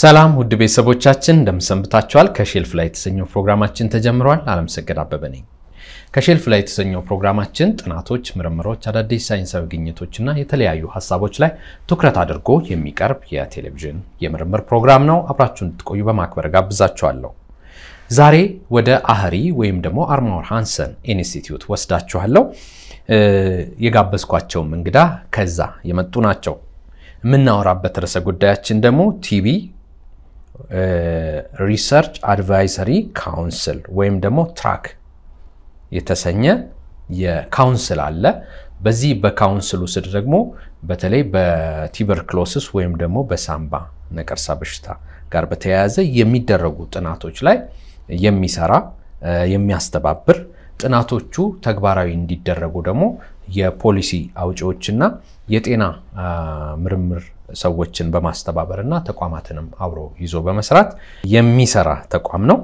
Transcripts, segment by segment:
ሰላም ውድ ቤተሰቦቻችን እንደምሰንብታችኋል። ከሼልፍ ላይ የተሰኘው ፕሮግራማችን ተጀምሯል። አለምሰገድ አበበ ነኝ። ከሼልፍ ላይ የተሰኘው ፕሮግራማችን ጥናቶች፣ ምርምሮች፣ አዳዲስ ሳይንሳዊ ግኝቶችና የተለያዩ ሀሳቦች ላይ ትኩረት አድርጎ የሚቀርብ የቴሌቪዥን የምርምር ፕሮግራም ነው። አብራችሁ እንድትቆዩ በማክበር ጋብዛችኋለሁ። ዛሬ ወደ አህሪ ወይም ደግሞ አርማወር ሃንሰን ኢንስቲትዩት ወስዳችኋለሁ። የጋበዝኳቸውም እንግዳ ከዛ የመጡ ናቸው። የምናወራበት ርዕሰ ጉዳያችን ደግሞ ቲቪ። ሪሰርች አድቫይዘሪ ካውንስል ወይም ደግሞ ትራክ የተሰኘ የካውንስል አለ። በዚህ በካውንስሉ ስር ደግሞ በተለይ በቲበርክሎስስ ወይም ደግሞ በሳምባ ነቀርሳ በሽታ ጋር በተያያዘ የሚደረጉ ጥናቶች ላይ የሚሰራ የሚያስተባብር ጥናቶቹ ተግባራዊ እንዲደረጉ ደግሞ የፖሊሲ አውጪዎችና የጤና ምርምር ሰዎችን በማስተባበር እና ተቋማትንም አብሮ ይዞ በመስራት የሚሰራ ተቋም ነው።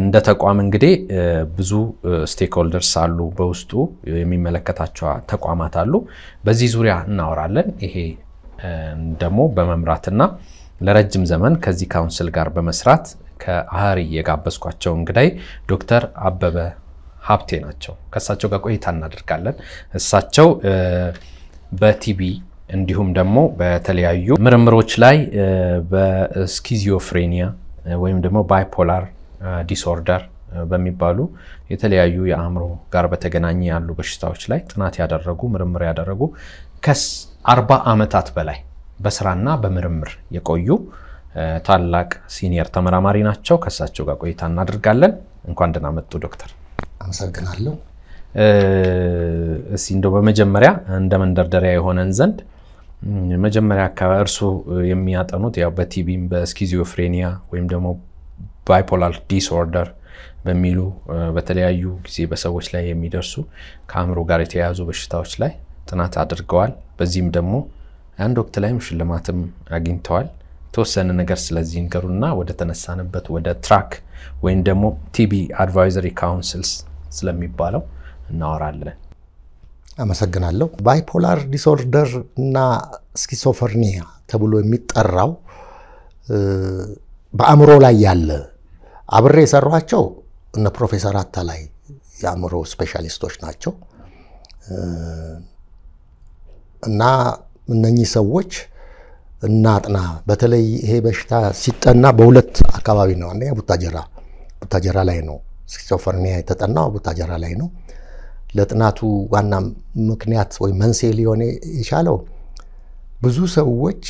እንደ ተቋም እንግዲህ ብዙ ስቴክሆልደርስ አሉ፣ በውስጡ የሚመለከታቸው ተቋማት አሉ። በዚህ ዙሪያ እናወራለን። ይሄ ደግሞ በመምራትና ለረጅም ዘመን ከዚህ ካውንስል ጋር በመስራት ከአህሪ የጋበዝኳቸው እንግዳይ ዶክተር አበበ ሀብቴ ናቸው። ከእሳቸው ጋር ቆይታ እናደርጋለን። እሳቸው በቲቪ እንዲሁም ደግሞ በተለያዩ ምርምሮች ላይ በስኪዚዮፍሬኒያ ወይም ደግሞ ባይፖላር ዲስኦርደር በሚባሉ የተለያዩ የአእምሮ ጋር በተገናኘ ያሉ በሽታዎች ላይ ጥናት ያደረጉ ምርምር ያደረጉ ከአርባ ዓመታት በላይ በስራና በምርምር የቆዩ ታላቅ ሲኒየር ተመራማሪ ናቸው። ከእሳቸው ጋር ቆይታ እናደርጋለን። እንኳን ደህና መጡ ዶክተር። አመሰግናለሁ። እስቲ እንደው በመጀመሪያ እንደ መንደርደሪያ የሆነን ዘንድ መጀመሪያ አካባቢ እርሱ የሚያጠኑት ያው በቲቢም በስኪዚዮፍሬኒያ ወይም ደግሞ ባይፖላር ዲስኦርደር በሚሉ በተለያዩ ጊዜ በሰዎች ላይ የሚደርሱ ከአእምሮ ጋር የተያያዙ በሽታዎች ላይ ጥናት አድርገዋል። በዚህም ደግሞ አንድ ወቅት ላይም ሽልማትም አግኝተዋል። የተወሰነ ነገር ስለዚህ ንገሩና ወደ ተነሳንበት ወደ ትራክ ወይም ደግሞ ቲቢ አድቫይዘሪ ካውንስልስ ስለሚባለው እናወራለን። አመሰግናለሁ። ባይፖላር ዲስኦርደር እና ስኪሶፈርኒያ ተብሎ የሚጠራው በአእምሮ ላይ ያለ አብሬ የሰሯቸው እነ ፕሮፌሰር አታላይ የአእምሮ ስፔሻሊስቶች ናቸው እና እነኚህ ሰዎች እናጥና በተለይ ይሄ በሽታ ሲጠና በሁለት አካባቢ ነው። አንደኛ ቡታጀራ ቡታጀራ ላይ ነው። ስኪዞፍሬኒያ የተጠናው ቡታጀራ ላይ ነው። ለጥናቱ ዋና ምክንያት ወይም መንስኤ ሊሆን የቻለው ብዙ ሰዎች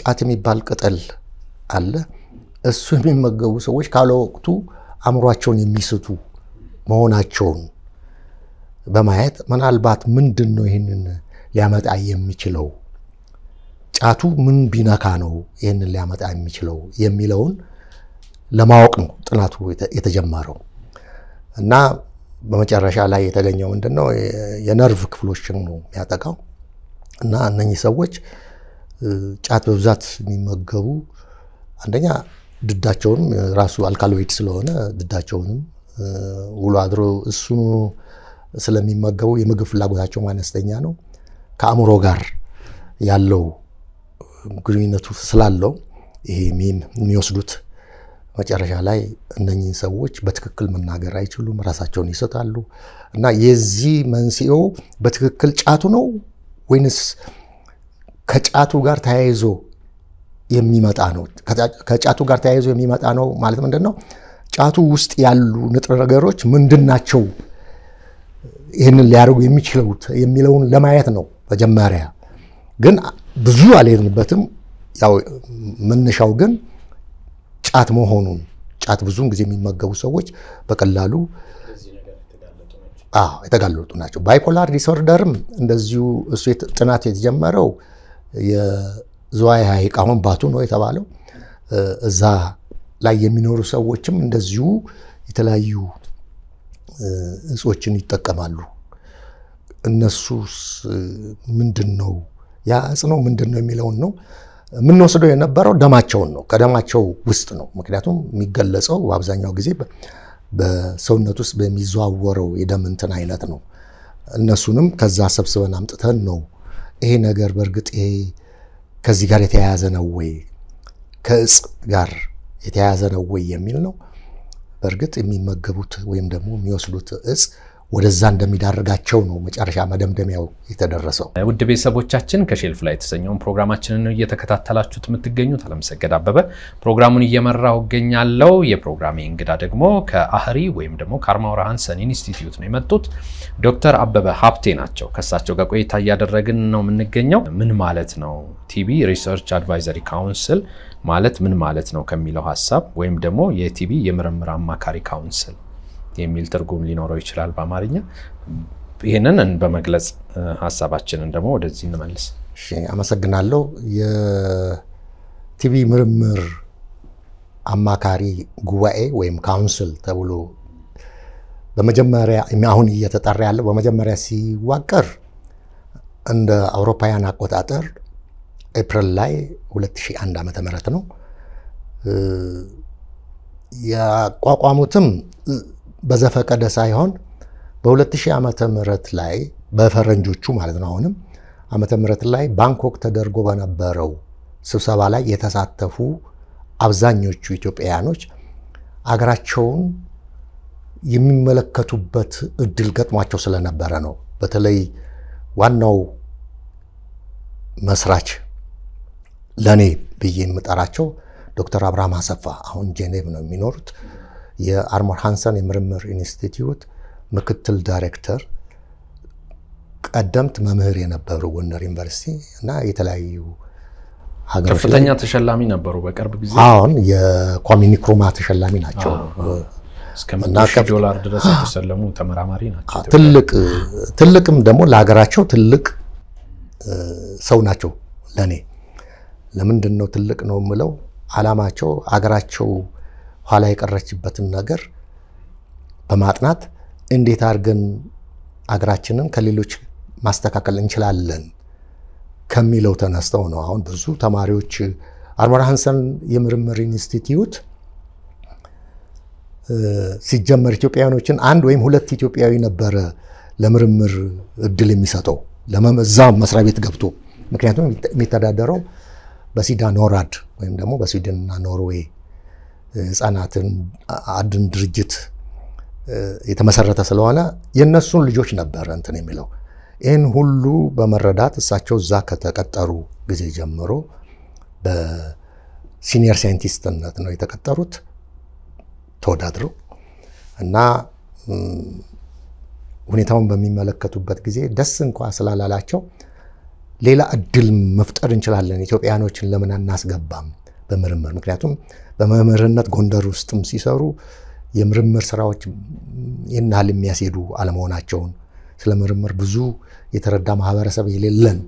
ጫት የሚባል ቅጠል አለ። እሱ የሚመገቡ ሰዎች ካለ ወቅቱ አእምሯቸውን የሚስቱ መሆናቸውን በማየት ምናልባት ምንድን ነው ይህንን ሊያመጣ የሚችለው ጫቱ ምን ቢነካ ነው ይህንን ሊያመጣ የሚችለው የሚለውን ለማወቅ ነው ጥናቱ የተጀመረው እና በመጨረሻ ላይ የተገኘው ምንድን ነው? የነርቭ ክፍሎችን ነው የሚያጠቃው እና እነኚህ ሰዎች ጫት በብዛት የሚመገቡ አንደኛ ድዳቸውንም ራሱ አልካሎይድ ስለሆነ ድዳቸውንም ውሎ አድሮ እሱኑ ስለሚመገቡ የምግብ ፍላጎታቸው አነስተኛ ነው። ከአእምሮ ጋር ያለው ግንኙነቱ ስላለው ይሄ የሚወስዱት መጨረሻ ላይ እነኚህ ሰዎች በትክክል መናገር አይችሉም፣ ራሳቸውን ይስታሉ። እና የዚህ መንስኤው በትክክል ጫቱ ነው ወይንስ ከጫቱ ጋር ተያይዞ የሚመጣ ነው? ከጫቱ ጋር ተያይዞ የሚመጣ ነው ማለት ምንድን ነው? ጫቱ ውስጥ ያሉ ንጥረ ነገሮች ምንድን ናቸው? ይህንን ሊያደርጉ የሚችሉት የሚለውን ለማየት ነው። መጀመሪያ ግን ብዙ አልሄድንበትም። ያው መነሻው ግን ጫት መሆኑን ጫት ብዙውን ጊዜ የሚመገቡ ሰዎች በቀላሉ የተጋለጡ ናቸው። ባይፖላር ዲስኦርደርም እንደዚሁ እሱ ጥናት የተጀመረው የዝዋይ ሐይቅ አሁን ባቱ ነው የተባለው እዛ ላይ የሚኖሩ ሰዎችም እንደዚሁ የተለያዩ እጾችን ይጠቀማሉ። እነሱስ ምንድን ነው ያ እጽ ነው ምንድን ነው የሚለውን ነው የምንወስደው የነበረው ደማቸውን ነው። ከደማቸው ውስጥ ነው። ምክንያቱም የሚገለጸው በአብዛኛው ጊዜ በሰውነት ውስጥ በሚዘዋወረው የደም እንትን አይነት ነው። እነሱንም ከዛ ሰብስበን አምጥተን ነው ይሄ ነገር በእርግጥ ይሄ ከዚህ ጋር የተያያዘ ነው ወይ ከእጽ ጋር የተያያዘ ነው ወይ የሚል ነው። በእርግጥ የሚመገቡት ወይም ደግሞ የሚወስዱት እጽ ወደዛ እንደሚዳርጋቸው ነው መጨረሻ መደምደሚያው የተደረሰው። ውድ ቤተሰቦቻችን ከሼልፍ ላይ የተሰኘውን ፕሮግራማችንን እየተከታተላችሁት የምትገኙት አለምሰገድ አበበ ፕሮግራሙን እየመራው እገኛለሁ። የፕሮግራሜ እንግዳ ደግሞ ከአህሪ ወይም ደግሞ ከአርማውራ ሃንሰን ኢንስቲትዩት ነው የመጡት ዶክተር አበበ ሀብቴ ናቸው። ከእሳቸው ጋር ቆይታ እያደረግን ነው የምንገኘው። ምን ማለት ነው ቲቪ ሪሰርች አድቫይዘሪ ካውንስል ማለት ምን ማለት ነው ከሚለው ሀሳብ ወይም ደግሞ የቲቪ የምርምር አማካሪ ካውንስል የሚል ትርጉም ሊኖረው ይችላል በአማርኛ። ይህንን በመግለጽ ሀሳባችንን ደግሞ ወደዚህ እንመልስ። አመሰግናለሁ። የቲቪ ምርምር አማካሪ ጉባኤ ወይም ካውንስል ተብሎ በመጀመሪያ አሁን እየተጠራ ያለው በመጀመሪያ ሲዋቀር እንደ አውሮፓውያን አቆጣጠር ኤፕሪል ላይ 2001 ዓ ምህረት ነው። ያቋቋሙትም በዘፈቀደ ሳይሆን በ2000 ዓመተ ምህረት ላይ በፈረንጆቹ ማለት ነው አሁንም ዓመተ ምህረት ላይ ባንኮክ ተደርጎ በነበረው ስብሰባ ላይ የተሳተፉ አብዛኞቹ ኢትዮጵያውያኖች አገራቸውን የሚመለከቱበት እድል ገጥሟቸው ስለነበረ ነው። በተለይ ዋናው መስራች ለእኔ ብዬ የምጠራቸው ዶክተር አብርሃም አሰፋ አሁን ጄኔቭ ነው የሚኖሩት። የአርሞር ሃንሰን የምርምር ኢንስቲትዩት ምክትል ዳይሬክተር ቀደምት መምህር የነበሩ ጎንደር ዩኒቨርሲቲ እና የተለያዩ ሀገሮች ከፍተኛ ተሸላሚ ነበሩ። በቅርብ ጊዜ አሁን የኮሚኒክሩማ ተሸላሚ ናቸው እና ዶላር ድረስ የተሰለሙ ተመራማሪ ናቸው። ትልቅም ደግሞ ለሀገራቸው ትልቅ ሰው ናቸው። ለእኔ ለምንድን ነው ትልቅ ነው የምለው? አላማቸው አገራቸው ኋላ የቀረችበትን ነገር በማጥናት እንዴት አድርገን አገራችንን ከሌሎች ማስተካከል እንችላለን ከሚለው ተነስተው ነው። አሁን ብዙ ተማሪዎች አርበራ ሃንሰን የምርምር ኢንስቲትዩት ሲጀመር ኢትዮጵያውያኖችን አንድ ወይም ሁለት ኢትዮጵያዊ ነበረ ለምርምር እድል የሚሰጠው ለመዛ መስሪያ ቤት ገብቶ ምክንያቱም የሚተዳደረው በሲዳ ኖራድ ወይም ደግሞ በስዊድንና ኖርዌይ ህፃናትን አድን ድርጅት የተመሰረተ ስለሆነ የእነሱን ልጆች ነበረ እንትን የሚለው ይህን ሁሉ በመረዳት እሳቸው እዛ ከተቀጠሩ ጊዜ ጀምሮ በሲኒየር ሳይንቲስትነት ነው የተቀጠሩት ተወዳድረው እና ሁኔታውን በሚመለከቱበት ጊዜ ደስ እንኳ ስላላላቸው ሌላ እድል መፍጠር እንችላለን፣ ኢትዮጵያኖችን ለምን አናስገባም በምርምር ምክንያቱም በመምህርነት ጎንደር ውስጥም ሲሰሩ የምርምር ስራዎች ይህን ያህል የሚያስሄዱ አለመሆናቸውን ስለ ምርምር ብዙ የተረዳ ማህበረሰብ የሌለን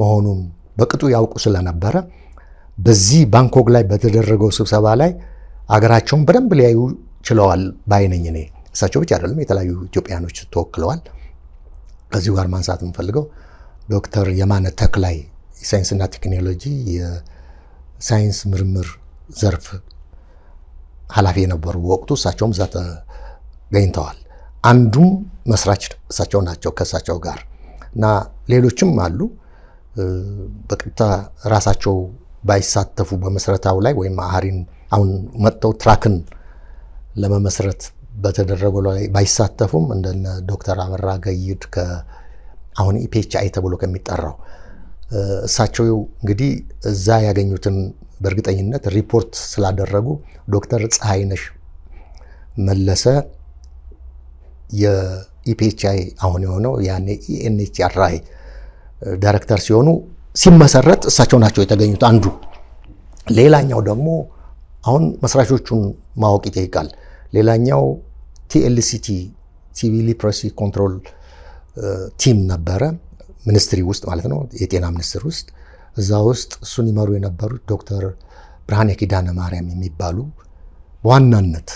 መሆኑን በቅጡ ያውቁ ስለነበረ በዚህ ባንኮክ ላይ በተደረገው ስብሰባ ላይ አገራቸውን በደንብ ሊያዩ ችለዋል ባይነኝ እኔ። እሳቸው ብቻ አይደለም የተለያዩ ኢትዮጵያኖች ተወክለዋል። ከዚሁ ጋር ማንሳት የምፈልገው ዶክተር የማነ ተክላይ ሳይንስና ቴክኖሎጂ የሳይንስ ምርምር ዘርፍ ኃላፊ የነበሩ በወቅቱ እሳቸውም እዛ ተገኝተዋል። አንዱም መስራች እሳቸው ናቸው ከእሳቸው ጋር እና ሌሎችም አሉ። በቀጥታ ራሳቸው ባይሳተፉ በመሰረታው ላይ ወይም አህሪን አሁን መጥተው ትራክን ለመመስረት በተደረገው ላይ ባይሳተፉም እንደነ ዶክተር አበራ ገይድ አሁን ኢፒኤችአይ ተብሎ ከሚጠራው እሳቸው እንግዲህ እዛ ያገኙትን በእርግጠኝነት ሪፖርት ስላደረጉ ዶክተር ፀሐይነሽ መለሰ የኢፒኤችአይ አሁን የሆነው ያኔ ኢኤንኤችአርአይ ዳይሬክተር ሲሆኑ ሲመሰረት እሳቸው ናቸው የተገኙት አንዱ። ሌላኛው ደግሞ አሁን መስራቾቹን ማወቅ ይጠይቃል። ሌላኛው ቲኤልሲቲ ሲቪል ሊትረሲ ኮንትሮል ቲም ነበረ። ሚኒስትሪ ውስጥ ማለት ነው፣ የጤና ሚኒስትር ውስጥ እዛ ውስጥ እሱን ይመሩ የነበሩት ዶክተር ብርሃነ ኪዳነ ማርያም የሚባሉ በዋናነት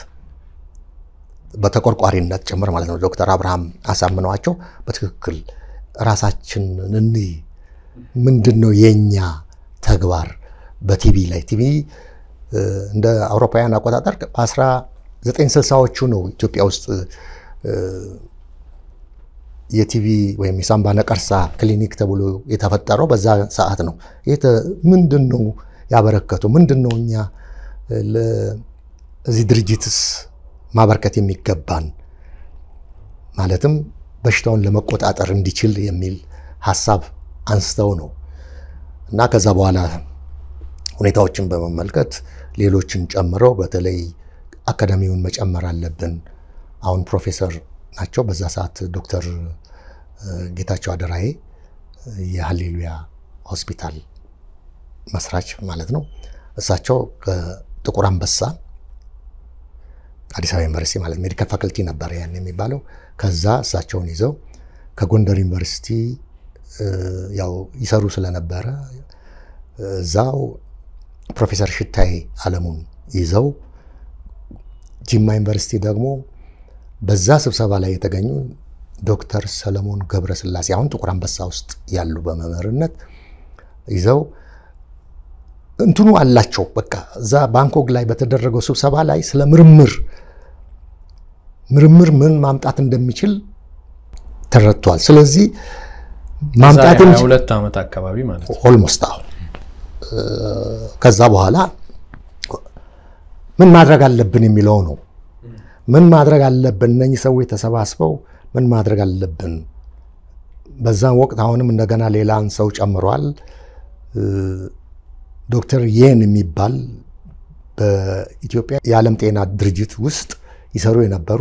በተቆርቋሪነት ጭምር ማለት ነው ዶክተር አብርሃም አሳምነዋቸው በትክክል ራሳችን እንይ፣ ምንድን ነው የእኛ ተግባር በቲቪ ላይ ቲቪ እንደ አውሮፓውያን አቆጣጠር በ1960ዎቹ ነው ኢትዮጵያ ውስጥ የቲቪ ወይም የሳምባ ነቀርሳ ክሊኒክ ተብሎ የተፈጠረው በዛ ሰዓት ነው። ምንድን ነው ያበረከቱ? ምንድን ነው እኛ እዚህ ድርጅትስ ማበርከት የሚገባን ማለትም በሽታውን ለመቆጣጠር እንዲችል የሚል ሀሳብ አንስተው ነው እና ከዛ በኋላ ሁኔታዎችን በመመልከት ሌሎችን ጨምረው በተለይ አካዳሚውን መጨመር አለብን። አሁን ፕሮፌሰር ናቸው። በዛ ሰዓት ዶክተር ጌታቸው አደራዬ የሀሌሉያ ሆስፒታል መስራች ማለት ነው። እሳቸው ከጥቁር አንበሳ አዲስ አበባ ዩኒቨርሲቲ ማለት ሜዲካል ፋክልቲ ነበረ ያን የሚባለው። ከዛ እሳቸውን ይዘው ከጎንደር ዩኒቨርሲቲ ያው ይሰሩ ስለነበረ እዛው ፕሮፌሰር ሽታይ አለሙን ይዘው ጂማ ዩኒቨርሲቲ ደግሞ በዛ ስብሰባ ላይ የተገኙ ዶክተር ሰለሞን ገብረስላሴ አሁን ጥቁር አንበሳ ውስጥ ያሉ በመምህርነት ይዘው እንትኑ አላቸው። በቃ እዛ ባንኮክ ላይ በተደረገው ስብሰባ ላይ ስለ ምርምር ምርምር ምን ማምጣት እንደሚችል ተረድቷል። ስለዚህ ማምጣት ሁለት ዓመት አካባቢ ማለት ኦልሞስት አሁን ከዛ በኋላ ምን ማድረግ አለብን የሚለው ነው ምን ማድረግ አለብን? እነኚህ ሰዎች ተሰባስበው ምን ማድረግ አለብን? በዛም ወቅት አሁንም እንደገና ሌላን ሰው ጨምሯል። ዶክተር የን የሚባል በኢትዮጵያ የዓለም ጤና ድርጅት ውስጥ ይሰሩ የነበሩ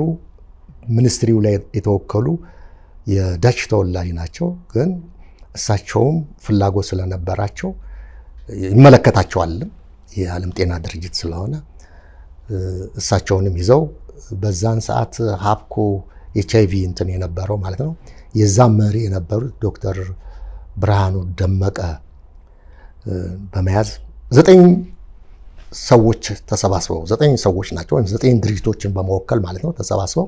ሚኒስትሪው ላይ የተወከሉ የዳች ተወላጅ ናቸው። ግን እሳቸውም ፍላጎት ስለነበራቸው ይመለከታቸዋልም የዓለም ጤና ድርጅት ስለሆነ እሳቸውንም ይዘው በዛን ሰዓት ሀብኮ ኤች አይቪ እንትን የነበረው ማለት ነው። የዛም መሪ የነበሩት ዶክተር ብርሃኑ ደመቀ በመያዝ ዘጠኝ ሰዎች ተሰባስበው ዘጠኝ ሰዎች ናቸው ወይም ዘጠኝ ድርጅቶችን በመወከል ማለት ነው ተሰባስበው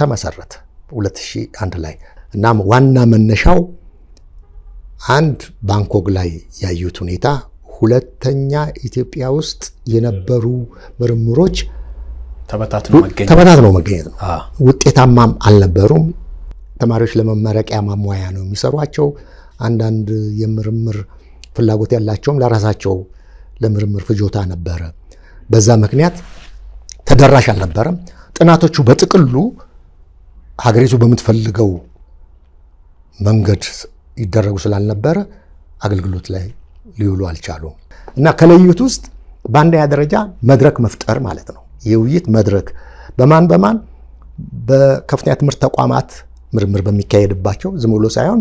ተመሰረተ 2001 ላይ። እናም ዋና መነሻው አንድ ባንኮክ ላይ ያዩት ሁኔታ ሁለተኛ ኢትዮጵያ ውስጥ የነበሩ ምርምሮች ተበታትነው መገኘት ነው። ውጤታማም አልነበሩም። ተማሪዎች ለመመረቂያ ማሟያ ነው የሚሰሯቸው። አንዳንድ የምርምር ፍላጎት ያላቸውም ለራሳቸው ለምርምር ፍጆታ ነበረ። በዛ ምክንያት ተደራሽ አልነበረም። ጥናቶቹ በጥቅሉ ሀገሪቱ በምትፈልገው መንገድ ይደረጉ ስላልነበረ አገልግሎት ላይ ሊውሉ አልቻሉም እና ከለዩት ውስጥ በአንደኛ ደረጃ መድረክ መፍጠር ማለት ነው። የውይይት መድረክ በማን በማን በከፍተኛ ትምህርት ተቋማት ምርምር በሚካሄድባቸው ዝም ብሎ ሳይሆን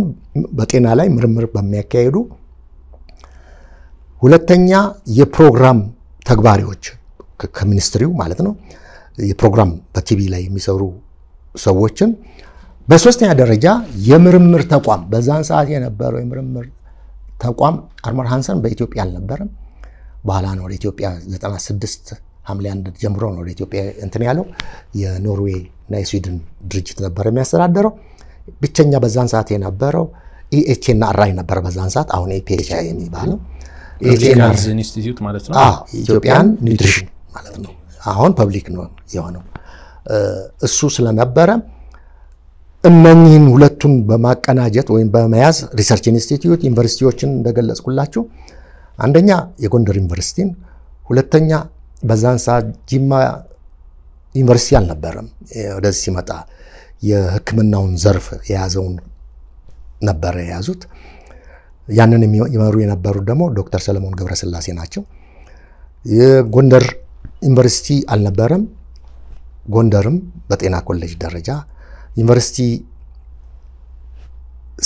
በጤና ላይ ምርምር በሚያካሄዱ ሁለተኛ የፕሮግራም ተግባሪዎች ከሚኒስትሪው ማለት ነው። የፕሮግራም በቲቪ ላይ የሚሰሩ ሰዎችን፣ በሶስተኛ ደረጃ የምርምር ተቋም በዛን ሰዓት የነበረው የምርምር ተቋም አርመር ሃንሰን በኢትዮጵያ አልነበረም። በኋላ ነው ወደ ኢትዮጵያ 96 ሐምሌ አንድ ጀምሮ ነው ወደ ኢትዮጵያ እንትን ያለው። የኖርዌይ እና የስዊድን ድርጅት ነበር የሚያስተዳደረው። ብቸኛ በዛን ሰዓት የነበረው ኢኤችኤ እና አራይ ነበረ በዛን ሰዓት። አሁን ኤፒኤችአይ የሚባለው ኢንስቲትዩት ማለት ነው፣ ኢትዮጵያን ኒውትሪሽን ማለት ነው። አሁን ፐብሊክ ነው የሆነው እሱ ስለነበረ እነኚህን ሁለቱን በማቀናጀት ወይም በመያዝ ሪሰርች ኢንስቲትዩት ዩኒቨርሲቲዎችን እንደገለጽኩላችሁ አንደኛ የጎንደር ዩኒቨርሲቲን፣ ሁለተኛ በዛን ሰዓት ጂማ ዩኒቨርሲቲ አልነበረም። ወደዚህ ሲመጣ የሕክምናውን ዘርፍ የያዘውን ነበረ የያዙት። ያንን የሚመሩ የነበሩት ደግሞ ዶክተር ሰለሞን ገብረስላሴ ናቸው። የጎንደር ዩኒቨርሲቲ አልነበረም። ጎንደርም በጤና ኮሌጅ ደረጃ ዩኒቨርሲቲ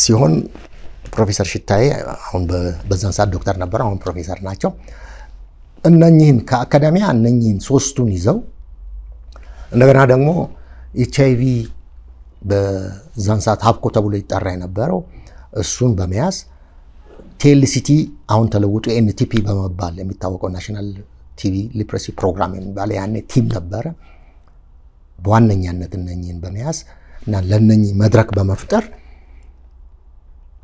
ሲሆን ፕሮፌሰር ሽታዬ አሁን በዛን ሰዓት ዶክተር ነበረ፣ አሁን ፕሮፌሰር ናቸው። እነኚህን ከአካዳሚያ እነኚህን ሶስቱን ይዘው እንደገና ደግሞ ኤች አይቪ በዛን ሰዓት ሀብኮ ተብሎ ይጠራ የነበረው እሱን በመያዝ ቴልሲቲ አሁን ተለውጦ ኤንቲፒ በመባል የሚታወቀው ናሽናል ቲቪ ሊፕረሲ ፕሮግራም የሚባለ ያኔ ቲም ነበረ። በዋነኛነት እነኚህን በመያዝ እና ለነኚህ መድረክ በመፍጠር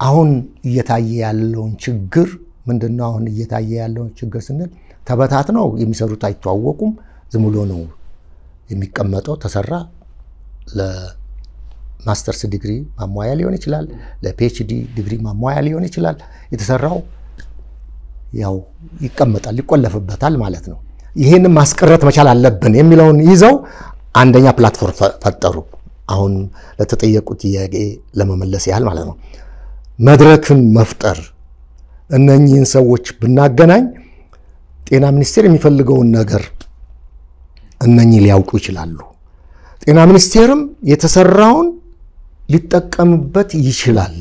አሁን እየታየ ያለውን ችግር ምንድን ነው? አሁን እየታየ ያለውን ችግር ስንል ተበታትነው የሚሰሩት አይተዋወቁም። ዝም ብሎ ነው የሚቀመጠው። ተሰራ ለማስተርስ ዲግሪ ማሟያ ሊሆን ይችላል፣ ለፒኤችዲ ዲግሪ ማሟያ ሊሆን ይችላል። የተሰራው ያው ይቀመጣል፣ ይቆለፍበታል ማለት ነው። ይህንም ማስቀረት መቻል አለብን የሚለውን ይዘው አንደኛ ፕላትፎርም ፈጠሩ። አሁን ለተጠየቁት ጥያቄ ለመመለስ ያህል ማለት ነው። መድረክን መፍጠር እነኚህን ሰዎች ብናገናኝ ጤና ሚኒስቴር የሚፈልገውን ነገር እነኚህ ሊያውቁ ይችላሉ። ጤና ሚኒስቴርም የተሰራውን ሊጠቀምበት ይችላል።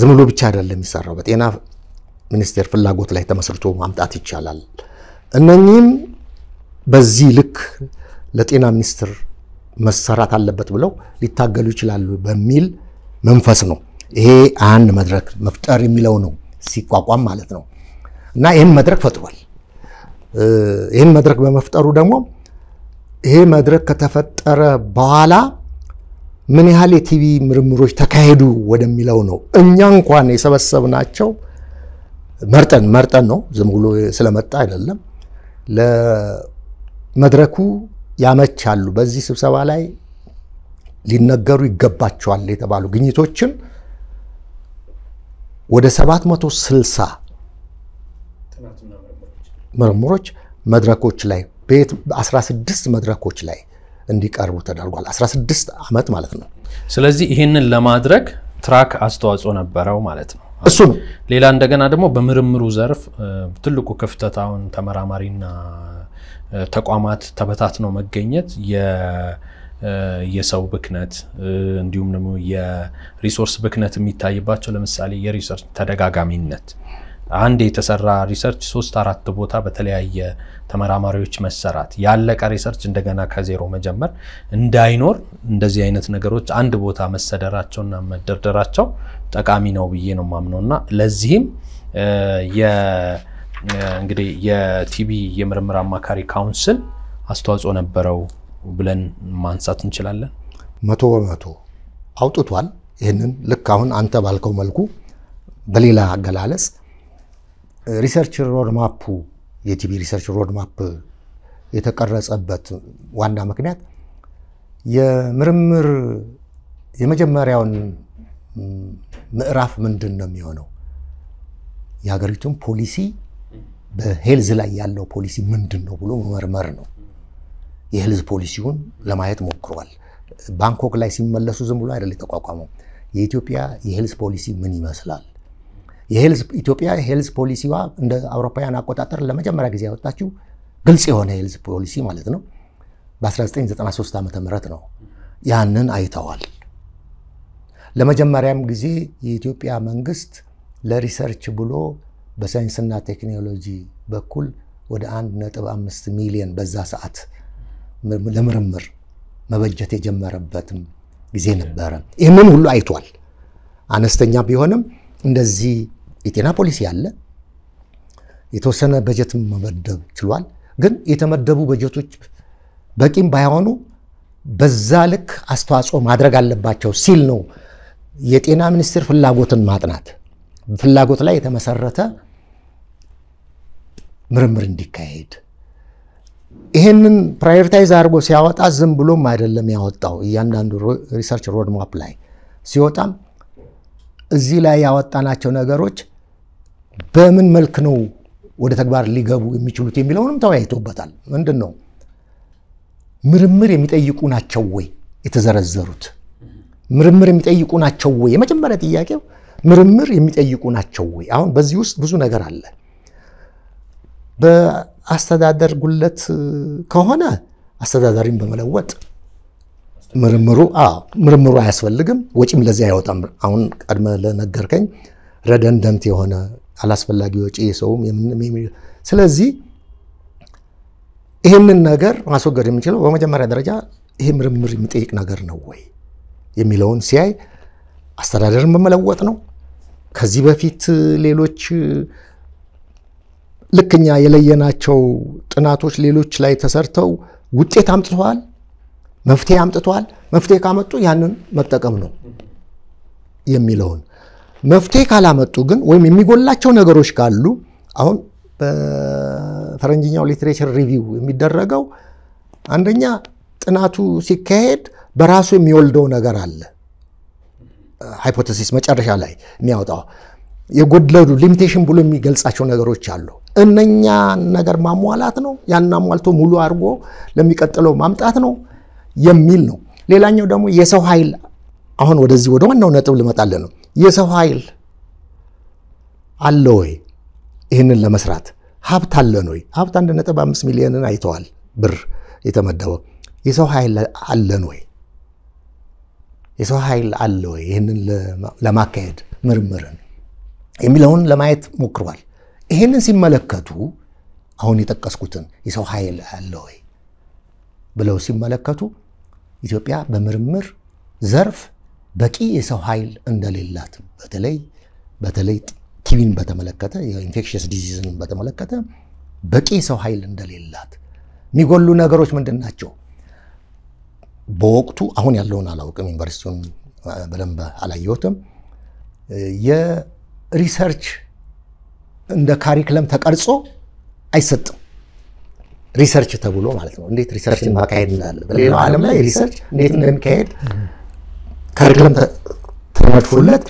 ዝም ብሎ ብቻ አይደለም የሚሰራው፣ በጤና ሚኒስቴር ፍላጎት ላይ ተመስርቶ ማምጣት ይቻላል። እነኚህም በዚህ ልክ ለጤና ሚኒስትር መሰራት አለበት ብለው ሊታገሉ ይችላሉ በሚል መንፈስ ነው ይሄ አንድ መድረክ መፍጠር የሚለው ነው ሲቋቋም ማለት ነው። እና ይህን መድረክ ፈጥሯል። ይህን መድረክ በመፍጠሩ ደግሞ ይሄ መድረክ ከተፈጠረ በኋላ ምን ያህል የቲቪ ምርምሮች ተካሄዱ ወደሚለው ነው። እኛ እንኳን የሰበሰብናቸው መርጠን መርጠን ነው፣ ዝም ብሎ ስለመጣ አይደለም። ለመድረኩ ያመቻሉ። በዚህ ስብሰባ ላይ ሊነገሩ ይገባቸዋል የተባሉ ግኝቶችን ወደ 760 ምርምሮች መድረኮች ላይ ቤት 16 መድረኮች ላይ እንዲቀርቡ ተደርጓል። 16 ዓመት ማለት ነው። ስለዚህ ይህንን ለማድረግ ትራክ አስተዋጽኦ ነበረው ማለት ነው። እሱ ነው። ሌላ እንደገና ደግሞ በምርምሩ ዘርፍ ትልቁ ክፍተት አሁን ተመራማሪና ተቋማት ተበታትነው መገኘት የሰው ብክነት እንዲሁም ደግሞ የሪሶርስ ብክነት የሚታይባቸው ለምሳሌ የሪሰርች ተደጋጋሚነት አንድ የተሰራ ሪሰርች ሶስት አራት ቦታ በተለያየ ተመራማሪዎች መሰራት ያለቀ ሪሰርች እንደገና ከዜሮ መጀመር እንዳይኖር እንደዚህ አይነት ነገሮች አንድ ቦታ መሰደራቸውና መደርደራቸው ጠቃሚ ነው ብዬ ነው ማምነው እና ለዚህም እንግዲህ የቲቢ የምርምር አማካሪ ካውንስል አስተዋጽኦ ነበረው ብለን ማንሳት እንችላለን። መቶ በመቶ አውጥቷል። ይህንን ልክ አሁን አንተ ባልከው መልኩ በሌላ አገላለጽ ሪሰርች ሮድማፑ የቲቢ ሪሰርች ሮድማፕ የተቀረጸበት ዋና ምክንያት የምርምር የመጀመሪያውን ምዕራፍ ምንድን ነው የሚሆነው የሀገሪቱን ፖሊሲ በሄልዝ ላይ ያለው ፖሊሲ ምንድን ነው ብሎ መመርመር ነው። የሄልዝ ፖሊሲውን ለማየት ሞክሯል። ባንኮክ ላይ ሲመለሱ ዝም ብሎ አይደል የተቋቋመው። የኢትዮጵያ የሄልዝ ፖሊሲ ምን ይመስላል? ኢትዮጵያ ሄልዝ ፖሊሲዋ እንደ አውሮፓውያን አቆጣጠር ለመጀመሪያ ጊዜ ያወጣችው ግልጽ የሆነ የሄልዝ ፖሊሲ ማለት ነው በ1993 ዓ ም ነው። ያንን አይተዋል። ለመጀመሪያም ጊዜ የኢትዮጵያ መንግስት ለሪሰርች ብሎ በሳይንስና ቴክኖሎጂ በኩል ወደ 1.5 ሚሊዮን በዛ ሰዓት ለምርምር መበጀት የጀመረበትም ጊዜ ነበረ። ይህንን ሁሉ አይቷል። አነስተኛ ቢሆንም እንደዚህ የጤና ፖሊሲ አለ። የተወሰነ በጀት መመደብ ችሏል። ግን የተመደቡ በጀቶች በቂም ባይሆኑ በዛ ልክ አስተዋጽኦ ማድረግ አለባቸው ሲል ነው የጤና ሚኒስቴር ፍላጎትን ማጥናት ፍላጎት ላይ የተመሰረተ ምርምር እንዲካሄድ ይህንን ፕራዮሪታይዝ አድርጎ ሲያወጣ ዝም ብሎም አይደለም ያወጣው። እያንዳንዱ ሪሰርች ሮድማፕ ላይ ሲወጣም እዚህ ላይ ያወጣናቸው ነገሮች በምን መልክ ነው ወደ ተግባር ሊገቡ የሚችሉት የሚለውንም ተወያይቶበታል። ምንድን ነው ምርምር የሚጠይቁ ናቸው ወይ የተዘረዘሩት? ምርምር የሚጠይቁ ናቸው ወይ? የመጀመሪያ ጥያቄው ምርምር የሚጠይቁ ናቸው ወይ? አሁን በዚህ ውስጥ ብዙ ነገር አለ። በአስተዳደር ጉለት ከሆነ አስተዳዳሪን በመለወጥ ምርምሩ ምርምሩ አያስፈልግም፣ ወጪም ለዚህ አይወጣም። አሁን ቀድመ ለነገርከኝ ረደንደንት የሆነ አላስፈላጊ ወጪ የሰውም ስለዚህ ይህንን ነገር ማስወገድ የምንችለው በመጀመሪያ ደረጃ ይሄ ምርምር የሚጠይቅ ነገር ነው ወይ የሚለውን ሲያይ አስተዳደርን በመለወጥ ነው። ከዚህ በፊት ሌሎች ልክኛ የለየናቸው ጥናቶች ሌሎች ላይ ተሰርተው ውጤት አምጥተዋል፣ መፍትሄ አምጥተዋል። መፍትሄ ካመጡ ያንን መጠቀም ነው የሚለውን መፍትሄ ካላመጡ ግን ወይም የሚጎላቸው ነገሮች ካሉ አሁን በፈረንጅኛው ሊትሬቸር ሪቪው የሚደረገው አንደኛ ጥናቱ ሲካሄድ በራሱ የሚወልደው ነገር አለ። ሃይፖቴሲስ መጨረሻ ላይ የሚያወጣው የጎድለዱ ሊሚቴሽን ብሎ የሚገልጻቸው ነገሮች አሉ። እነኛ ነገር ማሟላት ነው፣ ያን አሟልቶ ሙሉ አድርጎ ለሚቀጥለው ማምጣት ነው የሚል ነው። ሌላኛው ደግሞ የሰው ኃይል አሁን ወደዚህ ወደ ዋናው ነጥብ ልመጣለን ነው። የሰው ኃይል አለ ወይ? ይህንን ለመስራት ሀብት አለን ወይ? ሀብት አንድ ነጥብ አምስት ሚሊዮንን አይተዋል ብር የተመደበው የሰው ኃይል አለን ወይ? የሰው ኃይል አለ ወይ ይህንን ለማካሄድ ምርምርን የሚለውን ለማየት ሞክሯል። ይህንን ሲመለከቱ አሁን የጠቀስኩትን የሰው ኃይል አለ ወይ ብለው ሲመለከቱ ኢትዮጵያ በምርምር ዘርፍ በቂ የሰው ኃይል እንደሌላት በተለይ በተለይ ቲቪን በተመለከተ የኢንፌክሽየስ ዲዚዝን በተመለከተ በቂ የሰው ኃይል እንደሌላት የሚጎሉ ነገሮች ምንድን ናቸው? በወቅቱ አሁን ያለውን አላውቅም፣ ዩኒቨርሲቲውን በደንብ አላየሁትም። የሪሰርች እንደ ካሪክለም ተቀርጾ አይሰጥም። ሪሰርች ተብሎ ማለት ነው። እንዴት ሪሰርች ማካሄድ እንዳለ በሌላው ዓለም ላይ ሪሰርች እንዴት እንደሚካሄድ ካሪክለም ተመድፎለት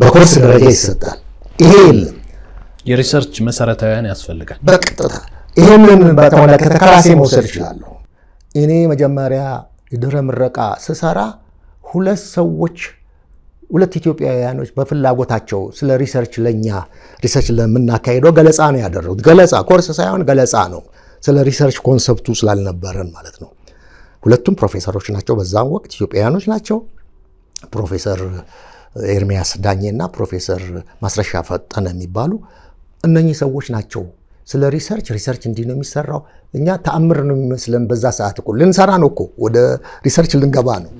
በኮርስ ደረጃ ይሰጣል። ይሄ የለም። የሪሰርች መሰረታዊያን ያስፈልጋል። በቀጥታ ይህንን በተመለከተ ከራሴ መውሰድ እችላለሁ። እኔ መጀመሪያ ድረ ምረቃ ስሰራ ሁለት ሰዎች ሁለት ኢትዮጵያውያኖች በፍላጎታቸው ስለ ሪሰርች ለኛ ሪሰርች ለምናካሄደው ገለጻ ነው ያደረጉት። ገለጻ ኮርስ ሳይሆን ገለጻ ነው፣ ስለ ሪሰርች ኮንሰፕቱ ስላልነበረን ማለት ነው። ሁለቱም ፕሮፌሰሮች ናቸው፣ በዛም ወቅት ኢትዮጵያውያኖች ናቸው። ፕሮፌሰር ኤርሚያስ እና ፕሮፌሰር ማስረሻ ፈጠነ የሚባሉ እነኚህ ሰዎች ናቸው ስለ ሪሰርች ሪሰርች እንዲህ ነው የሚሰራው። እኛ ተአምር ነው የሚመስለን በዛ ሰዓት እኮ ልንሰራ ነው እኮ ወደ ሪሰርች ልንገባ ነው።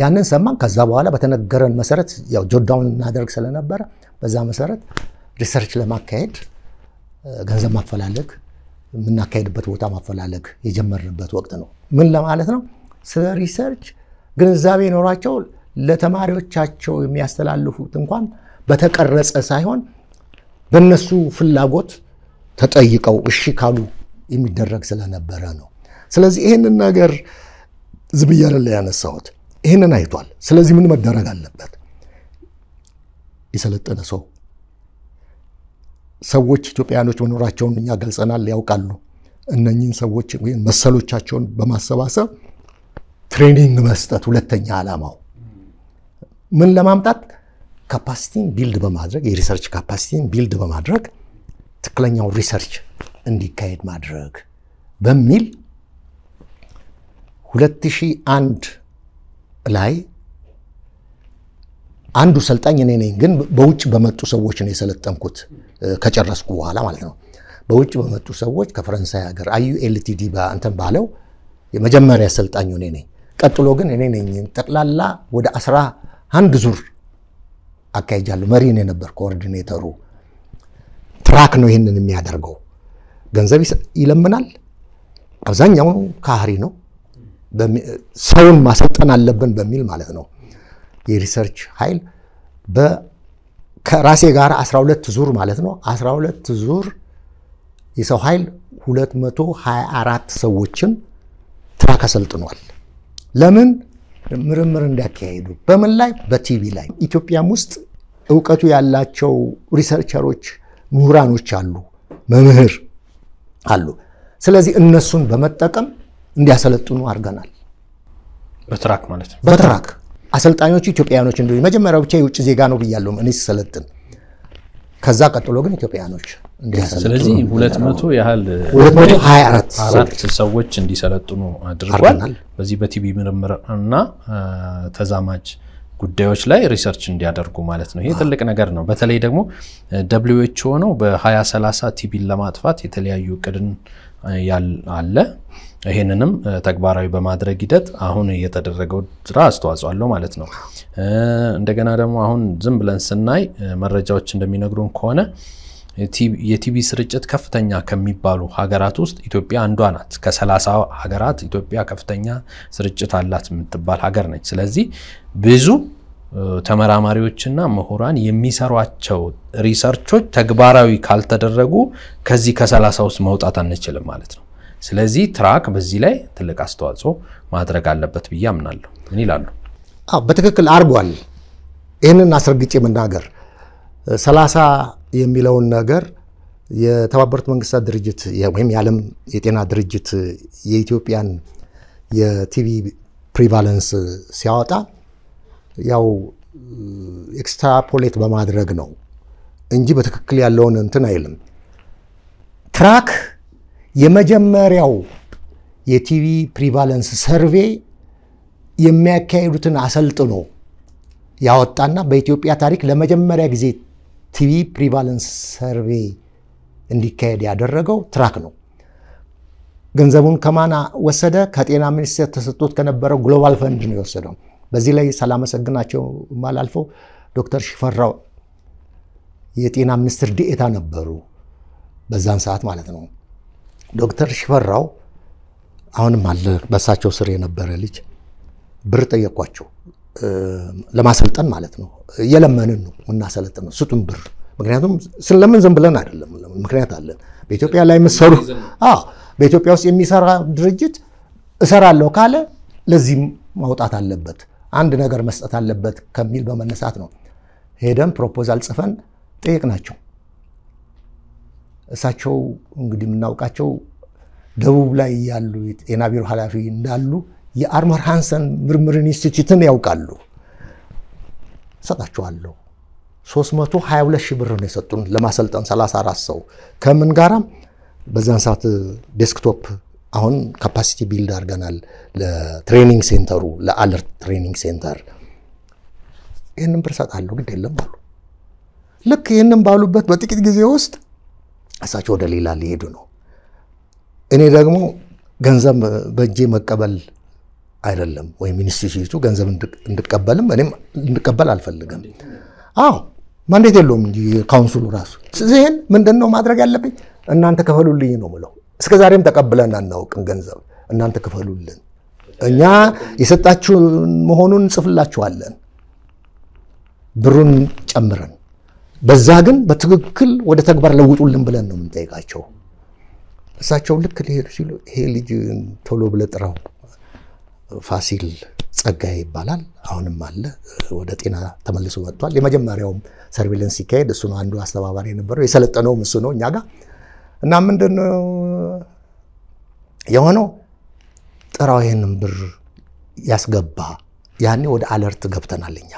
ያንን ሰማን። ከዛ በኋላ በተነገረን መሰረት ያው ጆዳውን እናደርግ ስለነበረ በዛ መሰረት ሪሰርች ለማካሄድ ገንዘብ ማፈላለግ የምናካሄድበት ቦታ ማፈላለግ የጀመርንበት ወቅት ነው። ምን ለማለት ነው? ስለ ሪሰርች ግንዛቤ ኖሯቸው ለተማሪዎቻቸው የሚያስተላልፉት እንኳን በተቀረጸ ሳይሆን በእነሱ ፍላጎት ተጠይቀው እሺ ካሉ የሚደረግ ስለነበረ ነው። ስለዚህ ይህንን ነገር ዝብያለ ላይ ያነሳሁት፣ ይህንን አይቷል። ስለዚህ ምን መደረግ አለበት? የሰለጠነ ሰው ሰዎች ኢትዮጵያውያኖች መኖራቸውን እኛ ገልጸናል፣ ያውቃሉ። እነኚህን ሰዎች ወይም መሰሎቻቸውን በማሰባሰብ ትሬኒንግ መስጠት ሁለተኛ ዓላማው ምን ለማምጣት ካፓሲቲን ቢልድ በማድረግ የሪሰርች ካፓሲቲን ቢልድ በማድረግ ትክክለኛው ሪሰርች እንዲካሄድ ማድረግ በሚል 2001 ላይ አንዱ ሰልጣኝ እኔ ነኝ፣ ግን በውጭ በመጡ ሰዎች ነው የሰለጠንኩት ከጨረስኩ በኋላ ማለት ነው። በውጭ በመጡ ሰዎች ከፈረንሳይ ሀገር አዩኤልቲዲ እንትን ባለው የመጀመሪያ ሰልጣኙ እኔ ነኝ። ቀጥሎ ግን እኔ ነኝ። ጠቅላላ ወደ አስራ አንድ ዙር አካሄጃለሁ። መሪ እኔ ነበር፣ ኮኦርዲኔተሩ ትራክ ነው ይህንን የሚያደርገው። ገንዘብ ይለምናል። አብዛኛው ካህሪ ነው። ሰውን ማሰልጠን አለብን በሚል ማለት ነው። የሪሰርች ኃይል ከራሴ ጋር 12 ዙር ማለት ነው 12 ዙር የሰው ኃይል 224 ሰዎችን ትራክ አሰልጥኗል። ለምን ምርምር እንዲያካሄዱ በምን ላይ? በቲቪ ላይ። ኢትዮጵያም ውስጥ እውቀቱ ያላቸው ሪሰርቸሮች ምሁራኖች አሉ፣ መምህር አሉ። ስለዚህ እነሱን በመጠቀም እንዲያሰለጥኑ አድርገናል። በትራክ ማለት ነው። በትራክ አሰልጣኞቹ ኢትዮጵያኖች እንደ መጀመሪያው ብቻ የውጭ ዜጋ ነው ብያለሁ እኔ ሲሰለጥን፣ ከዛ ቀጥሎ ግን ኢትዮጵያኖች ስለዚህ ሁለት መቶ ያህል አራት ሰዎች እንዲሰለጥኑ አድርጓል። በዚህ በቲቪ ምርምር እና ተዛማጅ ጉዳዮች ላይ ሪሰርች እንዲያደርጉ ማለት ነው። ይሄ ትልቅ ነገር ነው። በተለይ ደግሞ ደብሊው ኤች ኦ ነው በ2030 ቲቢን ለማጥፋት የተለያዩ እቅድን አለ። ይህንንም ተግባራዊ በማድረግ ሂደት አሁን የተደረገው ስራ አስተዋጽኦ አለው ማለት ነው። እንደገና ደግሞ አሁን ዝም ብለን ስናይ መረጃዎች እንደሚነግሩን ከሆነ የቲቢ ስርጭት ከፍተኛ ከሚባሉ ሀገራት ውስጥ ኢትዮጵያ አንዷ ናት። ከሰላሳ ሀገራት ኢትዮጵያ ከፍተኛ ስርጭት አላት የምትባል ሀገር ነች። ስለዚህ ብዙ ተመራማሪዎችና ምሁራን የሚሰሯቸው ሪሰርቾች ተግባራዊ ካልተደረጉ ከዚህ ከሰላሳ ውስጥ መውጣት አንችልም ማለት ነው። ስለዚህ ትራክ በዚህ ላይ ትልቅ አስተዋጽኦ ማድረግ አለበት ብዬ አምናለሁ። ምን ይላሉ? በትክክል አድርጓል። ይህንን አስረግጬ መናገር ሰላሳ የሚለውን ነገር የተባበሩት መንግስታት ድርጅት ወይም የዓለም የጤና ድርጅት የኢትዮጵያን የቲቪ ፕሪቫለንስ ሲያወጣ ያው ኤክስትራፖሌት በማድረግ ነው እንጂ በትክክል ያለውን እንትን አይልም። ትራክ የመጀመሪያው የቲቪ ፕሪቫለንስ ሰርቬ የሚያካሄዱትን አሰልጥኖ ያወጣና በኢትዮጵያ ታሪክ ለመጀመሪያ ጊዜ ቲቪ ፕሪቫለንስ ሰርቬ እንዲካሄድ ያደረገው ትራክ ነው። ገንዘቡን ከማን ወሰደ? ከጤና ሚኒስቴር ተሰጥቶት ከነበረው ግሎባል ፈንድ ነው የወሰደው። በዚህ ላይ ሳላመሰግናቸው ማላልፈው ዶክተር ሽፈራው የጤና ሚኒስትር ዲኤታ ነበሩ፣ በዛን ሰዓት ማለት ነው። ዶክተር ሽፈራው አሁንም አለ፣ በእሳቸው ስር የነበረ ልጅ ብር ጠየቋቸው፣ ለማሰልጠን ማለት ነው። እየለመንን ነው የምናሰለጥነው፣ ስጡን ብር። ምክንያቱም ስንለምን ዝም ብለን አይደለም፣ ምክንያት አለን። በኢትዮጵያ ላይ የምትሰሩ በኢትዮጵያ ውስጥ የሚሰራ ድርጅት እሰራለሁ ካለ ለዚህም ማውጣት አለበት። አንድ ነገር መስጠት አለበት ከሚል በመነሳት ነው። ሄደን ፕሮፖዛል ጽፈን ጠየቅናቸው። እሳቸው እንግዲህ የምናውቃቸው ደቡብ ላይ ያሉ የጤና ቢሮ ኃላፊ እንዳሉ የአርመር ሃንሰን ምርምር ኢንስቲትዩትን ያውቃሉ። ሰጣቸዋለሁ 322 ሺህ ብር ነው የሰጡን ለማሰልጠን 34 ሰው ከምን ጋራም በዛን ሰዓት ዴስክቶፕ አሁን ካፓሲቲ ቢልድ አድርገናል ለትሬኒንግ ሴንተሩ ለአለርት ትሬኒንግ ሴንተር ይህንን ብር እሰጣለሁ ግድ የለም አሉ። ልክ ይህንን ባሉበት በጥቂት ጊዜ ውስጥ እሳቸው ወደ ሌላ ሊሄዱ ነው። እኔ ደግሞ ገንዘብ በእጄ መቀበል አይደለም ወይም ኢንስቲትዩቱ ገንዘብ እንድቀበልም እኔም እንድቀበል አልፈልግም። አዎ ማንዴት የለውም እንጂ ካውንስሉ ራሱ። ይህን ምንድን ነው ማድረግ ያለብኝ? እናንተ ከፈሉልኝ ነው ምለው እስከ ዛሬም ተቀብለን አናውቅም ገንዘብ። እናንተ ክፈሉልን፣ እኛ የሰጣችሁን መሆኑን እንጽፍላችኋለን፣ ብሩን ጨምረን፣ በዛ ግን በትክክል ወደ ተግባር ለውጡልን ብለን ነው የምንጠይቃቸው። እሳቸው ልክ ሊሄዱ ሲሉ ይሄ ልጅ ቶሎ ብለህ ጥራው፣ ፋሲል ጸጋዬ ይባላል። አሁንም አለ፣ ወደ ጤና ተመልሶ መጥቷል። የመጀመሪያውም ሰርቬለንስ ሲካሄድ እሱ ነው አንዱ አስተባባሪ የነበረው። የሰለጠነውም እሱ ነው እኛ ጋር እና ምንድን ነው የሆነው? ጥራው ይህንም ብር ያስገባ። ያኔ ወደ አለርት ገብተናል እኛ።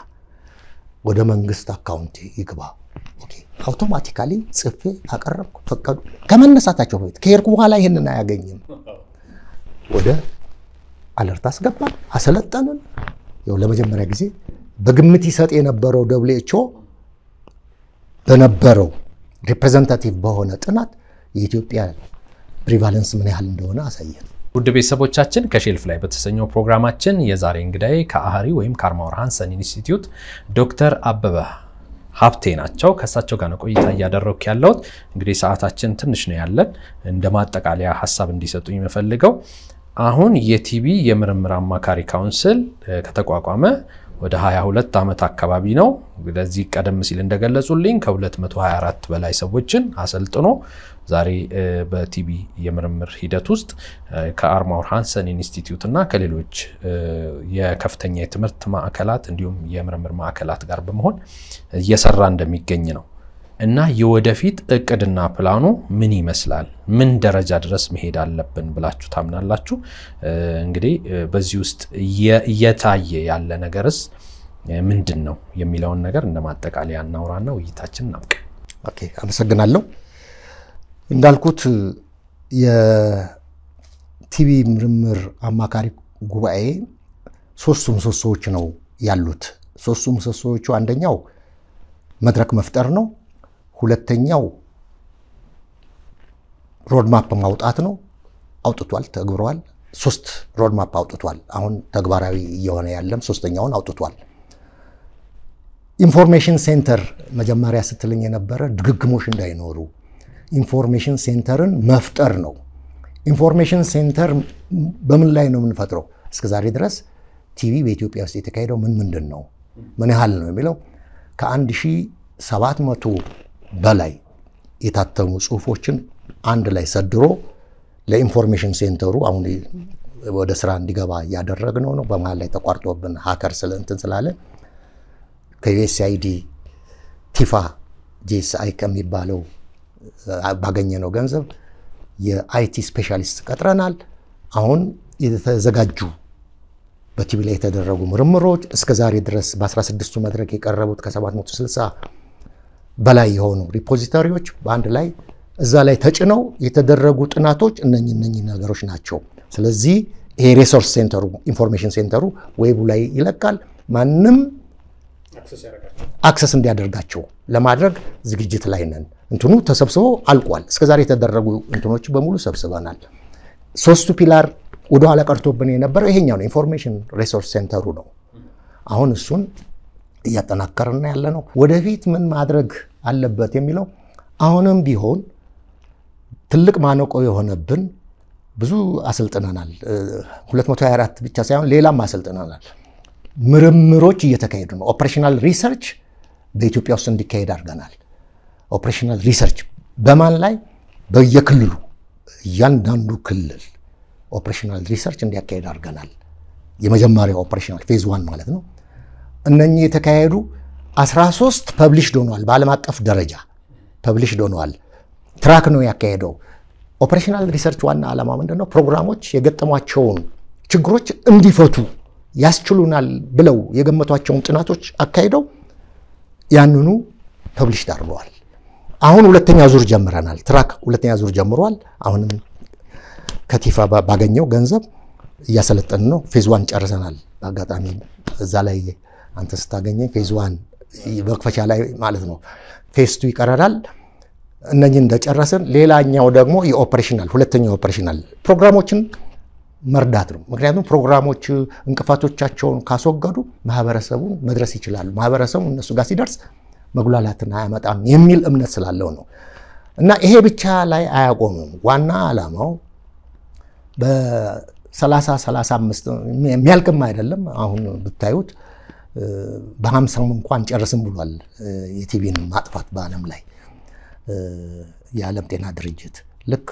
ወደ መንግስት አካውንት ይግባ። አውቶማቲካሊ ጽፌ አቀረብኩ፣ ፈቀዱ። ከመነሳታቸው በፊት ከሄድኩ በኋላ ይህንን አያገኝም። ወደ አለርት አስገባን፣ አሰለጠንን። ያው ለመጀመሪያ ጊዜ በግምት ይሰጥ የነበረው ደብሊው ኤች ኦ በነበረው ሪፕሬዘንታቲቭ በሆነ ጥናት የኢትዮጵያ ፕሪቫለንስ ምን ያህል እንደሆነ አሳየን። ውድ ቤተሰቦቻችን ከሼልፍ ላይ በተሰኘው ፕሮግራማችን የዛሬ እንግዳይ ከአህሪ ወይም ከአርማወር ሃንሰን ኢንስቲትዩት ዶክተር አበበ ሀብቴ ናቸው። ከእሳቸው ጋር ነው ቆይታ እያደረግኩ ያለሁት። እንግዲህ ሰዓታችን ትንሽ ነው ያለን። እንደ ማጠቃለያ ሀሳብ እንዲሰጡኝ የምፈልገው አሁን የቲቢ የምርምር አማካሪ ካውንስል ከተቋቋመ ወደ 22 ዓመት አካባቢ ነው። ለዚህ ቀደም ሲል እንደገለጹልኝ ከ224 በላይ ሰዎችን አሰልጥኖ ዛሬ በቲቢ የምርምር ሂደት ውስጥ ከአርማውር ሃንሰን ኢንስቲትዩት እና ከሌሎች የከፍተኛ የትምህርት ማዕከላት እንዲሁም የምርምር ማዕከላት ጋር በመሆን እየሰራ እንደሚገኝ ነው እና የወደፊት እቅድና ፕላኑ ምን ይመስላል? ምን ደረጃ ድረስ መሄድ አለብን ብላችሁ ታምናላችሁ? እንግዲህ በዚህ ውስጥ እየታየ ያለ ነገርስ ምንድን ነው የሚለውን ነገር እንደ ማጠቃለያ እናውራና ውይይታችን እናብቅ። ኦኬ፣ አመሰግናለሁ። እንዳልኩት የቲቢ ምርምር አማካሪ ጉባኤ ሶስቱ ምሰሶዎች ነው ያሉት። ሶስቱ ምሰሶዎቹ አንደኛው መድረክ መፍጠር ነው። ሁለተኛው ሮድማፕ ማውጣት ነው። አውጥቷል፣ ተግብረዋል። ሶስት ሮድማፕ አውጥቷል። አሁን ተግባራዊ እየሆነ ያለም ሶስተኛውን አውጥቷል። ኢንፎርሜሽን ሴንተር መጀመሪያ ስትለኝ የነበረ ድግግሞሽ እንዳይኖሩ ኢንፎርሜሽን ሴንተርን መፍጠር ነው። ኢንፎርሜሽን ሴንተር በምን ላይ ነው የምንፈጥረው? እስከዛሬ ድረስ ቲቪ በኢትዮጵያ ውስጥ የተካሄደው ምን ምንድን ነው ምን ያህል ነው የሚለው ከ1700 በላይ የታተሙ ጽሁፎችን አንድ ላይ ሰድሮ ለኢንፎርሜሽን ሴንተሩ አሁን ወደ ስራ እንዲገባ እያደረግነው ነው። በመሀል ላይ ተቋርጦብን ሀከር ስለ እንትን ስላለ ከዩኤስአይዲ ቲፋ ጄስአይ ከሚባለው ባገኘነው ገንዘብ የአይቲ ስፔሻሊስት ቀጥረናል። አሁን የተዘጋጁ በቲቪ ላይ የተደረጉ ምርምሮች እስከ ዛሬ ድረስ በ16ቱ መድረክ የቀረቡት ከ760 በላይ የሆኑ ሪፖዚተሪዎች በአንድ ላይ እዛ ላይ ተጭነው የተደረጉ ጥናቶች እነኚህ እነኚህ ነገሮች ናቸው። ስለዚህ ይሄ ሪሶርስ ሴንተሩ ኢንፎርሜሽን ሴንተሩ ዌቡ ላይ ይለቃል። ማንም አክሰስ እንዲያደርጋቸው ለማድረግ ዝግጅት ላይ ነን። እንትኑ ተሰብስቦ አልቋል። እስከዛሬ የተደረጉ እንትኖች በሙሉ ሰብስበናል። ሶስቱ ፒላር ወደኋላ ቀርቶብን የነበረው ይሄኛው ነው፣ ኢንፎርሜሽን ሪሶርስ ሴንተሩ ነው። አሁን እሱን እያጠናከርና ያለ ነው። ወደፊት ምን ማድረግ አለበት የሚለው አሁንም ቢሆን ትልቅ ማነቆ የሆነብን ብዙ አሰልጥነናል። 224 ብቻ ሳይሆን ሌላም አሰልጥነናል። ምርምሮች እየተካሄዱ ነው። ኦፕሬሽናል ሪሰርች በኢትዮጵያ ውስጥ እንዲካሄድ አድርገናል። ኦፕሬሽናል ሪሰርች በማን ላይ? በየክልሉ እያንዳንዱ ክልል ኦፕሬሽናል ሪሰርች እንዲያካሄድ አድርገናል። የመጀመሪያው ኦፕሬሽናል ፌዝ ዋን ማለት ነው። እነኚህ የተካሄዱ 13 ፐብሊሽ ዶኗል። በዓለም አቀፍ ደረጃ ፐብሊሽ ዶኗል። ትራክ ነው ያካሄደው። ኦፕሬሽናል ሪሰርች ዋና ዓላማ ምንድን ነው? ፕሮግራሞች የገጠሟቸውን ችግሮች እንዲፈቱ ያስችሉናል ብለው የገመቷቸውን ጥናቶች አካሂደው ያንኑ ፐብሊሽ አድርገዋል። አሁን ሁለተኛ ዙር ጀምረናል። ትራክ ሁለተኛ ዙር ጀምሯል። አሁንም ከቲፋ ባገኘው ገንዘብ እያሰለጠን ነው። ፌዝ ዋን ጨርሰናል። በአጋጣሚ እዛ ላይ አንተ ስታገኘኝ ፌዝ ዋን መክፈቻ ላይ ማለት ነው። ፌዝ ቱ ይቀረናል። እነኝን እንደጨረስን ሌላኛው ደግሞ የኦፕሬሽናል ሁለተኛው ኦፕሬሽናል ፕሮግራሞችን መርዳት ነው። ምክንያቱም ፕሮግራሞች እንቅፋቶቻቸውን ካስወገዱ ማህበረሰቡን መድረስ ይችላሉ። ማህበረሰቡ እነሱ ጋር ሲደርስ መጉላላትን አያመጣም የሚል እምነት ስላለው ነው እና ይሄ ብቻ ላይ አያቆምም። ዋና ዓላማው በ30 35 የሚያልቅም አይደለም አሁን ብታዩት በሀምሳም እንኳን ጨርስም ብሏል የቲቪን ማጥፋት በዓለም ላይ የዓለም ጤና ድርጅት። ልክ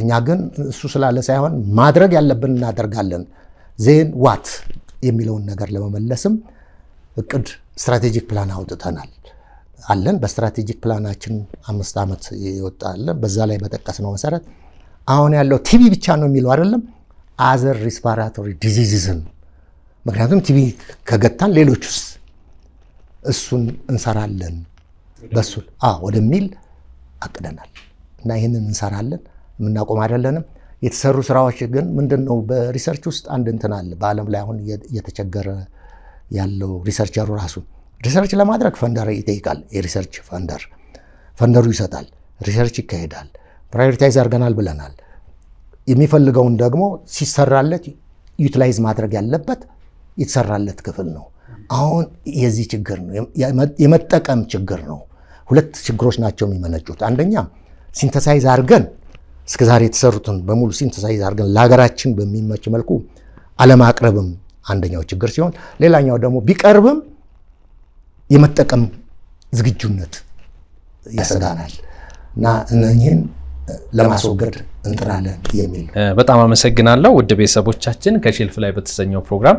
እኛ ግን እሱ ስላለ ሳይሆን ማድረግ ያለብን እናደርጋለን። ዜን ዋት የሚለውን ነገር ለመመለስም እቅድ ስትራቴጂክ ፕላን አውጥተናል አለን። በስትራቴጂክ ፕላናችን አምስት ዓመት ይወጣለን። በዛ ላይ በጠቀስነው መሰረት አሁን ያለው ቲቪ ብቻ ነው የሚለው አይደለም አዘር ሪስፓራቶሪ ዲዚዝን ምክንያቱም ቲቪ ከገታን ሌሎቹስ እሱን እንሰራለን በሱ ወደሚል አቅደናል እና ይህንን እንሰራለን። የምናቆም አይደለንም። የተሰሩ ስራዎች ግን ምንድን ነው? በሪሰርች ውስጥ አንድ እንትን አለ። በዓለም ላይ አሁን እየተቸገረ ያለው ሪሰርቸሩ ራሱ ሪሰርች ለማድረግ ፈንደር ይጠይቃል። የሪሰርች ፈንደር ፈንደሩ ይሰጣል። ሪሰርች ይካሄዳል። ፕራዮሪታይዝ አድርገናል ብለናል። የሚፈልገውን ደግሞ ሲሰራለት ዩቲላይዝ ማድረግ ያለበት የተሰራለት ክፍል ነው። አሁን የዚህ ችግር ነው፣ የመጠቀም ችግር ነው። ሁለት ችግሮች ናቸው የሚመነጩት። አንደኛ ሲንተሳይዝ አድርገን እስከዛሬ የተሰሩትን በሙሉ ሲንተሳይዝ አድርገን ለሀገራችን በሚመች መልኩ አለማቅረብም አንደኛው ችግር ሲሆን፣ ሌላኛው ደግሞ ቢቀርብም የመጠቀም ዝግጁነት ያሰጋናል እና እነኚህን ለማስወገድ እንጥራለን የሚል በጣም አመሰግናለሁ። ውድ ቤተሰቦቻችን ከሼልፍ ላይ በተሰኘው ፕሮግራም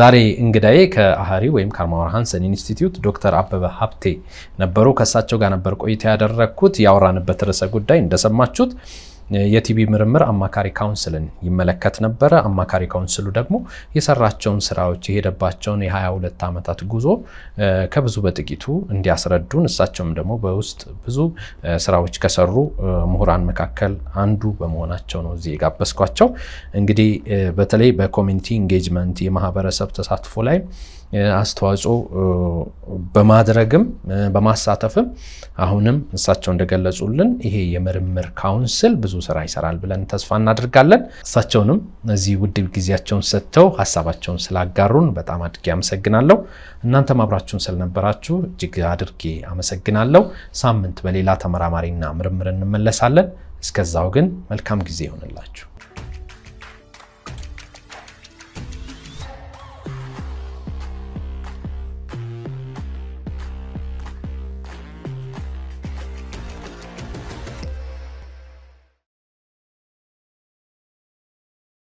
ዛሬ እንግዳዬ ከአህሪ ወይም ካርማወር ሀንሰን ኢንስቲትዩት ዶክተር አበበ ሀብቴ ነበሩ። ከእሳቸው ጋር ነበር ቆይታ ያደረግኩት። ያወራንበት ርዕሰ ጉዳይ እንደሰማችሁት የቲቢ ምርምር አማካሪ ካውንስልን ይመለከት ነበረ። አማካሪ ካውንስሉ ደግሞ የሰራቸውን ስራዎች የሄደባቸውን የ22 ዓመታት ጉዞ ከብዙ በጥቂቱ እንዲያስረዱን እሳቸውም ደግሞ በውስጥ ብዙ ስራዎች ከሰሩ ምሁራን መካከል አንዱ በመሆናቸው ነው እዚህ የጋበዝኳቸው። እንግዲህ በተለይ በኮሚኒቲ ኢንጌጅመንት የማህበረሰብ ተሳትፎ ላይ አስተዋጽኦ በማድረግም በማሳተፍም አሁንም እሳቸው እንደገለጹልን ይሄ የምርምር ካውንስል ብዙ ስራ ይሰራል ብለን ተስፋ እናደርጋለን። እሳቸውንም እዚህ ውድ ጊዜያቸውን ሰጥተው ሀሳባቸውን ስላጋሩን በጣም አድርጌ አመሰግናለሁ። እናንተም አብራችሁን ስለነበራችሁ እጅግ አድርጌ አመሰግናለሁ። ሳምንት በሌላ ተመራማሪና ምርምር እንመለሳለን። እስከዛው ግን መልካም ጊዜ ይሆንላችሁ።